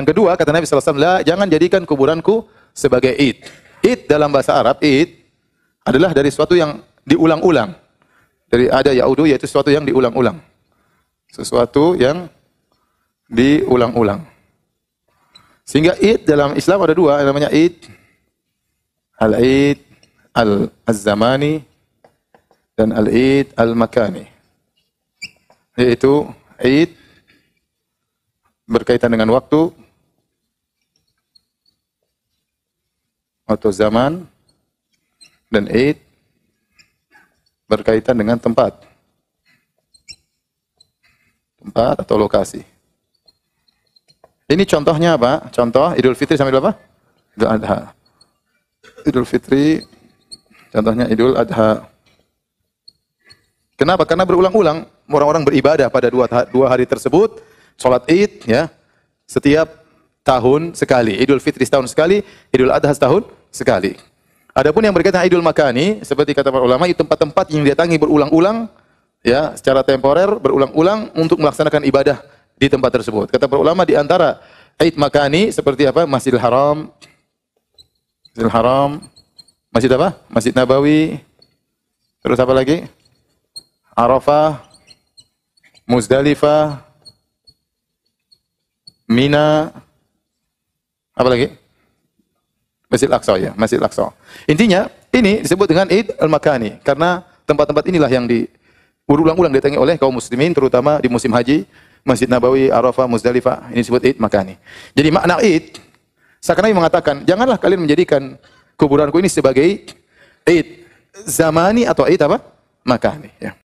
Yang kedua, kata Nabi SAW, jangan jadikan kuburanku sebagai id. Id dalam bahasa Arab, id adalah dari sesuatu yang diulang-ulang. Dari ada yaudu, yaitu sesuatu yang diulang-ulang. Sesuatu yang diulang-ulang. Sehingga id dalam Islam ada dua, namanya id. Al-id, al-zamani, dan al-id, al-makani. Yaitu id berkaitan dengan waktu, atau zaman dan Eid berkaitan dengan tempat. Tempat atau lokasi. Ini contohnya apa? Contoh Idul Fitri sampai berapa? Idul Adha. Idul Fitri contohnya Idul Adha. Kenapa? Karena berulang-ulang orang-orang beribadah pada dua, dua hari tersebut, sholat Id, ya. Setiap tahun sekali. Idul Fitri setahun sekali, Idul Adha setahun sekali. Adapun yang berkaitan Idul Makani, seperti kata para ulama, itu tempat-tempat yang didatangi berulang-ulang, ya, secara temporer berulang-ulang untuk melaksanakan ibadah di tempat tersebut. Kata para ulama di antara Id Makani seperti apa? Masjidil Haram, Masjidil Haram, Masjid apa? Masjid Nabawi, terus apa lagi? Arafah, Muzdalifah, Mina, Apalagi? Masjid Al-Aqsa ya, Masjid Al-Aqsa. Intinya ini disebut dengan Eid al-Makani karena tempat-tempat inilah yang di ulang ulang ditanya oleh kaum muslimin terutama di musim haji Masjid Nabawi, Arafah, Muzdalifah ini disebut Eid Makani. Jadi makna Eid Sakanai mengatakan, janganlah kalian menjadikan kuburanku ini sebagai Eid zamani atau Eid apa? Makani ya.